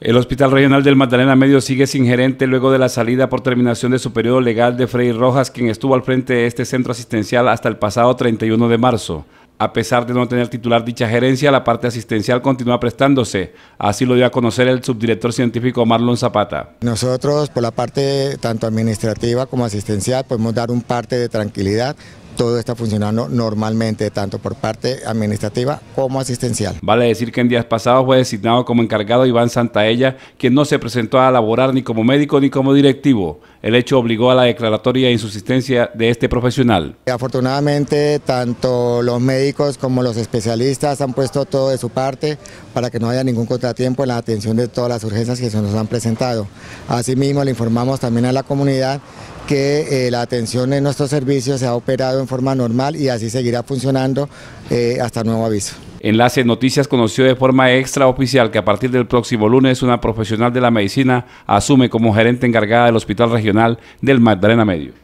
El Hospital Regional del Magdalena Medio sigue sin gerente luego de la salida por terminación de su periodo legal de Freddy Rojas, quien estuvo al frente de este centro asistencial hasta el pasado 31 de marzo. A pesar de no tener titular dicha gerencia, la parte asistencial continúa prestándose. Así lo dio a conocer el subdirector científico Marlon Zapata. Nosotros, por la parte tanto administrativa como asistencial, podemos dar un parte de tranquilidad todo está funcionando normalmente, tanto por parte administrativa como asistencial. Vale decir que en días pasados fue designado como encargado Iván Santaella, quien no se presentó a laborar ni como médico ni como directivo. El hecho obligó a la declaratoria de insistencia de este profesional. Afortunadamente, tanto los médicos como los especialistas han puesto todo de su parte para que no haya ningún contratiempo en la atención de todas las urgencias que se nos han presentado. Asimismo, le informamos también a la comunidad que eh, la atención en nuestros servicios se ha operado en forma normal y así seguirá funcionando eh, hasta nuevo aviso. Enlace Noticias conoció de forma extraoficial que a partir del próximo lunes una profesional de la medicina asume como gerente encargada del Hospital Regional del Magdalena Medio.